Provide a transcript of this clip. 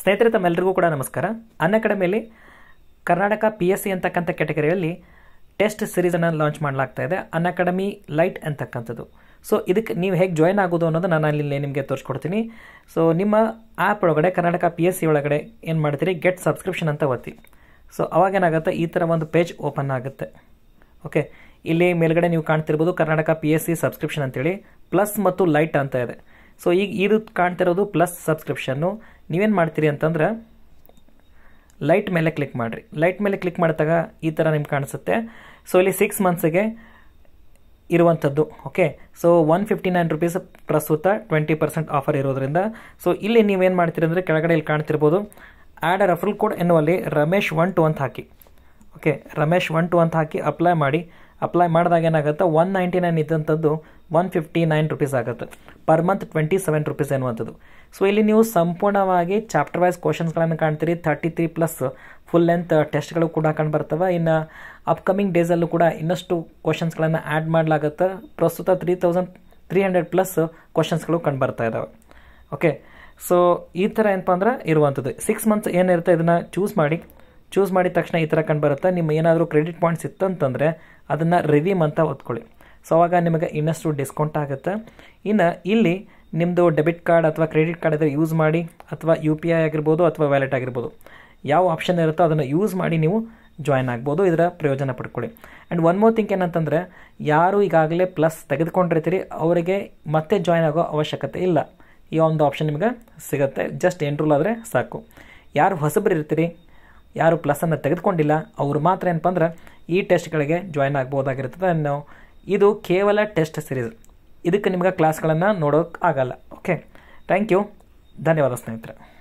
ಸ್ನೇಹಿತರೆ ತಮ್ಮೆಲ್ಲರಿಗೂ ಕೂಡ ನಮಸ್ಕಾರ ಅನ್ ಕರ್ನಾಟಕ ಪಿ ಎಸ್ ಸಿ ಅಂತಕ್ಕಂಥ ಕ್ಯಾಟಗರಿಯಲ್ಲಿ ಟೆಸ್ಟ್ ಸಿರೀಸನ್ನು ಲಾಂಚ್ ಮಾಡಲಾಗ್ತಾ ಇದೆ ಅನ್ ಅಕಾಡೆಮಿ ಲೈಟ್ ಅಂತಕ್ಕಂಥದ್ದು ಸೊ ಇದಕ್ಕೆ ನೀವು ಹೇಗೆ ಜಾಯ್ನ್ ಆಗೋದು ಅನ್ನೋದು ನಾನು ಅಲ್ಲಿ ನಿಮಗೆ ತೋರಿಸ್ಕೊಡ್ತೀನಿ ಸೊ ನಿಮ್ಮ ಆ್ಯಪ್ ಒಳಗಡೆ ಕರ್ನಾಟಕ ಪಿ ಎಸ್ ಸಿ ಒಳಗಡೆ ಏನು ಮಾಡ್ತೀರಿ ಗೆಟ್ ಸಬ್ಸ್ಕ್ರಿಪ್ಷನ್ ಅಂತ ಒತ್ತಿ ಸೊ ಅವಾಗೇನಾಗುತ್ತೆ ಈ ಥರ ಒಂದು ಪೇಜ್ ಓಪನ್ ಆಗುತ್ತೆ ಓಕೆ ಇಲ್ಲಿ ಮೇಲ್ಗಡೆ ನೀವು ಕಾಣ್ತಿರ್ಬೋದು Karnataka P S C subscription ಅಂತೇಳಿ ಪ್ಲಸ್ ಮತ್ತು ಲೈಟ್ ಅಂತ ಇದೆ ಸೊ ಈಗ ಇದು ಕಾಣ್ತಿರೋದು ಪ್ಲಸ್ ಸಬ್ಸ್ಕ್ರಿಪ್ಷನ್ನು ನೀವೇನು ಮಾಡ್ತೀರಿ ಅಂತಂದ್ರೆ ಲೈಟ್ ಮೇಲೆ ಕ್ಲಿಕ್ ಮಾಡಿರಿ ಲೈಟ್ ಮೇಲೆ ಕ್ಲಿಕ್ ಮಾಡಿದಾಗ ಈ ಥರ ನಿಮ್ಗೆ ಕಾಣಿಸುತ್ತೆ ಸೊ ಇಲ್ಲಿ ಸಿಕ್ಸ್ ಮಂತ್ಸಿಗೆ ಇರುವಂಥದ್ದು okay so one fifty nine rupees ಪ್ರಸ್ತುತ ಟ್ವೆಂಟಿ ಪರ್ಸೆಂಟ್ ಆಫರ್ ಇರೋದ್ರಿಂದ ಸೊ ಇಲ್ಲಿ ನೀವೇನು ಮಾಡ್ತೀರಿ ಅಂದರೆ ಕೆಳಗಡೆ ಇಲ್ಲಿ ಕಾಣ್ತಿರ್ಬೋದು ಆ್ಯಡ್ ರೆಫ್ರಲ್ ಕೋಡ್ ಎನ್ನುವಲ್ಲಿ ರಮೇಶ್ ಒನ್ ಟು ಅಂತ ಹಾಕಿ ಓಕೆ ರಮೇಶ್ ಒನ್ ಟು ಅಂತ ಹಾಕಿ ಅಪ್ಲೈ ಮಾಡಿ ಅಪ್ಲೈ ಮಾಡಿದಾಗ ಏನಾಗುತ್ತೆ ಒನ್ ನೈಂಟಿ ನೈನ್ ಇದ್ದಂಥದ್ದು ಒನ್ ಫಿಫ್ಟಿ ನೈನ್ ರುಪೀಸ್ ಆಗುತ್ತೆ per month twenty seven rupees ಎನ್ನುವಂಥದ್ದು ಸೊ ಇಲ್ಲಿ ನೀವು ಸಂಪೂರ್ಣವಾಗಿ ಚಾಪ್ಟರ್ ವೈಸ್ ಕ್ವಶನ್ಸ್ಗಳನ್ನು ಕಾಣ್ತೀರಿ thirty three plus full length ಟೆಸ್ಟ್ಗಳು ಕೂಡ ಕಂಡು ಬರ್ತವೆ ಇನ್ನು ಅಪ್ಕಮಿಂಗ್ ಡೇಸಲ್ಲೂ ಕೂಡ ಇನ್ನಷ್ಟು ಕ್ವಶನ್ಸ್ಗಳನ್ನು ಆ್ಯಡ್ ಮಾಡಲಾಗುತ್ತೆ ಪ್ರಸ್ತುತ three thousand three hundred plus ಕ್ವಶನ್ಸ್ಗಳು ಕಂಡು ಬರ್ತಾ ಇದ್ದಾವೆ ಓಕೆ ಸೊ ಈ ಥರ ಏನಪ್ಪ ಅಂದ್ರೆ ಇರುವಂಥದ್ದು ಸಿಕ್ಸ್ ಮಂತ್ಸ್ ಏನಿರುತ್ತೆ ಇದನ್ನು ಚೂಸ್ ಮಾಡಿ ಚೂಸ್ ಮಾಡಿದ ತಕ್ಷಣ ಈ ಥರ ಕಂಡುಬರುತ್ತೆ ನಿಮ್ಮ ಏನಾದರೂ ಕ್ರೆಡಿಟ್ ಪಾಯಿಂಟ್ಸ್ ಇತ್ತು ಅಂತಂದರೆ ಅದನ್ನು ರಿವೀಮ್ ಅಂತ ಒತ್ಕೊಳ್ಳಿ ಸೊ ಆವಾಗ ನಿಮಗೆ ಇನ್ನಷ್ಟು ಡಿಸ್ಕೌಂಟ್ ಆಗುತ್ತೆ ಇನ್ನು ಇಲ್ಲಿ ನಿಮ್ಮದು ಡೆಬಿಟ್ ಕಾರ್ಡ್ ಅಥವಾ ಕ್ರೆಡಿಟ್ ಕಾರ್ಡ್ ಇದ್ದರೆ ಯೂಸ್ ಮಾಡಿ ಅಥವಾ ಯು ಪಿ ಐ ಆಗಿರ್ಬೋದು ಅಥವಾ ವ್ಯಾಲೆಟ್ ಆಗಿರ್ಬೋದು ಯಾವ ಆಪ್ಷನ್ ಇರುತ್ತೋ ಅದನ್ನು ಯೂಸ್ ಮಾಡಿ ನೀವು ಜಾಯಿನ್ ಆಗ್ಬೋದು ಇದರ ಪ್ರಯೋಜನ ಪಡ್ಕೊಳ್ಳಿ ಆ್ಯಂಡ್ ಒನ್ ಮೋರ್ ಥಿಂಕ್ ಏನಂತಂದರೆ ಯಾರು ಈಗಾಗಲೇ ಪ್ಲಸ್ ತೆಗೆದುಕೊಂಡಿರ್ತೀರಿ ಅವರಿಗೆ ಮತ್ತೆ ಜಾಯ್ನ್ ಆಗೋ ಅವಶ್ಯಕತೆ ಇಲ್ಲ ಈ ಒಂದು ಆಪ್ಷನ್ ನಿಮಗೆ ಸಿಗುತ್ತೆ ಜಸ್ಟ್ ಎನ್ರೋಲ್ ಆದರೆ ಸಾಕು ಯಾರು ಹೊಸಬ್ರು ಇರ್ತೀರಿ ಯಾರು ಪ್ಲಸ್ಸನ್ನು ತೆಗೆದುಕೊಂಡಿಲ್ಲ ಅವರು ಮಾತ್ರ ಏನಪ್ಪ ಅಂದ್ರೆ ಈ ಟೆಸ್ಟ್ಗಳಿಗೆ ಜಾಯ್ನ್ ಆಗ್ಬೋದಾಗಿರ್ತದೆ ನಾವು ಇದು ಕೇವಲ ಟೆಸ್ಟ್ ಸಿರೀಸ್ ಇದಕ್ಕೆ ನಿಮ್ಗೆ ಕ್ಲಾಸ್ಗಳನ್ನು ನೋಡೋಕ್ಕಾಗಲ್ಲ ಆಗಲ್ಲ ಓಕೆ ಥ್ಯಾಂಕ್ ಯು ಧನ್ಯವಾದ ಸ್ನೇಹಿತರೆ